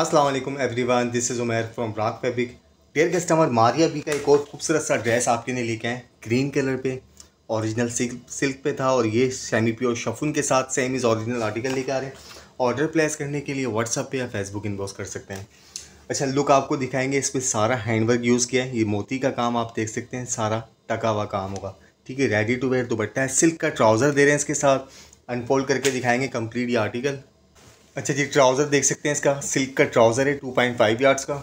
अस्सलाम everyone this is Umer from Raag fabric dear customer Maria B का एक और खूबसूरत सा ड्रेस आपके लिए लेके आए ग्रीन कलर पे ओरिजिनल सिल्क सिल्क पे था और ये सेमी प्योर शफुन के साथ सेम इज़ ओरिजिनल आर्टिकल लेके आ रहे हैं ऑर्डर प्लेस करने के लिए व्हाट्सअप पे या फेसबुक इनबॉक्स कर सकते हैं अच्छा लुक आपको दिखाएंगे इस पर सारा हैंडवर्क यूज़ किया है ये मोती का काम आप देख सकते हैं सारा टका हुआ काम होगा ठीक है रेडी टू वेयर दुपट्टा है सिल्क का ट्राउज़र दे रहे हैं इसके साथ अनफोल्ड करके दिखाएंगे कंप्लीट ये आर्टिकल अच्छा जी ट्राउज़र देख सकते हैं इसका सिल्क का ट्राउज़र है टू पॉइंट फाइव यार्ड्स का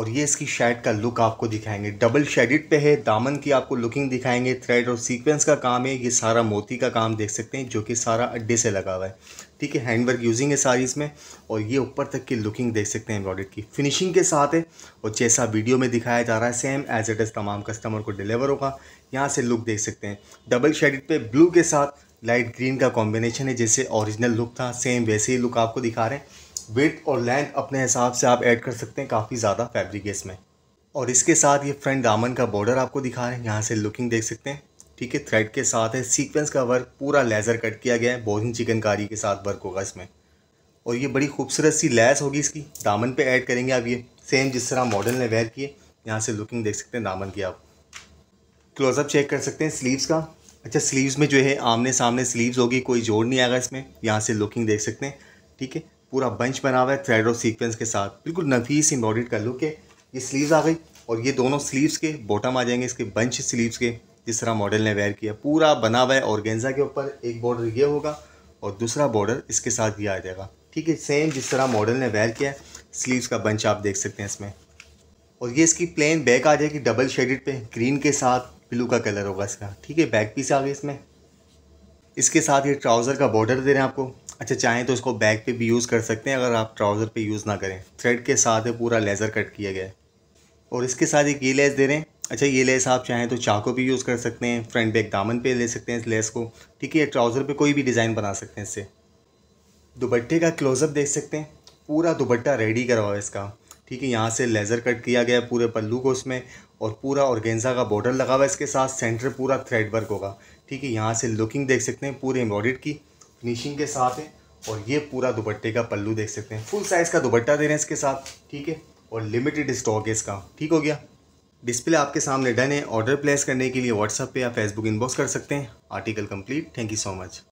और ये इसकी शेड का लुक आपको दिखाएंगे डबल शेडिड पे है दामन की आपको लुकिंग दिखाएंगे थ्रेड और सीक्वेंस का काम है ये सारा मोती का काम देख सकते हैं जो कि सारा अड्डे से लगा हुआ है ठीक है हैंड वर्क यूजिंग है सारी इसमें और ये ऊपर तक की लुकिंग देख सकते हैं एम्ब्रॉयड की फिनिशिंग के साथ है और जैसा वीडियो में दिखाया जा रहा है सेम एज इट इज़ तमाम कस्टमर को डिलीवर होगा यहाँ से लुक देख सकते हैं डबल शेडिड पे ब्लू के साथ लाइट ग्रीन का कॉम्बिनेशन है जैसे ओरिजिनल लुक था सेम वैसे ही लुक आपको दिखा रहे हैं विथ और लेंथ अपने हिसाब से आप ऐड कर सकते हैं काफ़ी ज़्यादा फैब्रिक है इसमें और इसके साथ ये फ्रंट दामन का बॉर्डर आपको दिखा रहे हैं यहाँ से लुकिंग देख सकते हैं ठीक है थ्रेड के साथ है सीक्वेंस का वर्क पूरा लेज़र कट किया गया है बोरिंग चिकनकारी के साथ वर्क होगा इसमें और ये बड़ी खूबसूरत सी लैस होगी इसकी दामन पर ऐड करेंगे आप ये सेम जिस तरह मॉडल ने वेयर किए यहाँ से लुकिंग देख सकते हैं दामन की आप क्लोजअप चेक कर सकते हैं स्लीव्स का अच्छा स्लीव्स में जो है आमने सामने स्लीव्स होगी कोई जोड़ नहीं आएगा इसमें यहाँ से लुकिंग देख सकते हैं ठीक है पूरा बंच बना हुआ है थ्रेड और सीक्वेंस के साथ बिल्कुल नफीस एम्ब्रॉयड का लुक है ये स्लीव्स आ गई और ये दोनों स्लीव्स के बॉटम आ जाएंगे इसके बंच स्लीव्स के जिस तरह मॉडल ने वेयर किया पूरा बना हुआ है गेंज़ा के ऊपर एक बॉर्डर ये होगा और दूसरा बॉर्डर इसके साथ ये आ जाएगा ठीक है सेम जिस तरह मॉडल ने वेयर किया है स्लीव्स का बंच आप देख सकते हैं इसमें और ये इसकी प्लेन बैक आ जाएगी डबल शेडेड पे ग्रीन के साथ ब्लू का कलर होगा इसका ठीक है बैक पीस आ गया इसमें इसके साथ ये ट्राउज़र का बॉर्डर दे रहे हैं आपको अच्छा चाहें तो इसको बैक पे भी यूज़ कर सकते हैं अगर आप ट्राउज़र पे यूज़ ना करें थ्रेड के साथ है पूरा लेज़र कट किया गया है और इसके साथ एक ये लेस दे रहे हैं अच्छा ये लेस आप चाहें तो चाकू भी यूज़ कर सकते हैं फ्रंट बैक दामन पे ले सकते हैं इस लेस को ठीक है ट्राउज़र पे कोई भी डिज़ाइन बना सकते हैं इससे दुपट्टे का क्लोजअप देख सकते हैं पूरा दुपट्टा रेडी करवाओ इसका ठीक है यहाँ से लेज़र कट किया गया पूरे पल्लू को उसमें और पूरा ऑर्गेंजा का बॉर्डर लगा हुआ है इसके साथ सेंटर पूरा थ्रेड वर्क होगा ठीक है यहाँ से लुकिंग देख सकते हैं पूरे एम्ब्रॉयड की फिनिशिंग के साथ है और ये पूरा दुपट्टे का पल्लू देख सकते हैं फुल साइज़ का दुपट्टा दे रहे हैं इसके साथ ठीक है और लिमिटेड स्टॉक है इसका ठीक हो गया डिस्प्ले आपके सामने डन है ऑर्डर प्लेस करने के लिए व्हाट्सअप पे या फेसबुक इनबॉक्स कर सकते हैं article complete thank you so much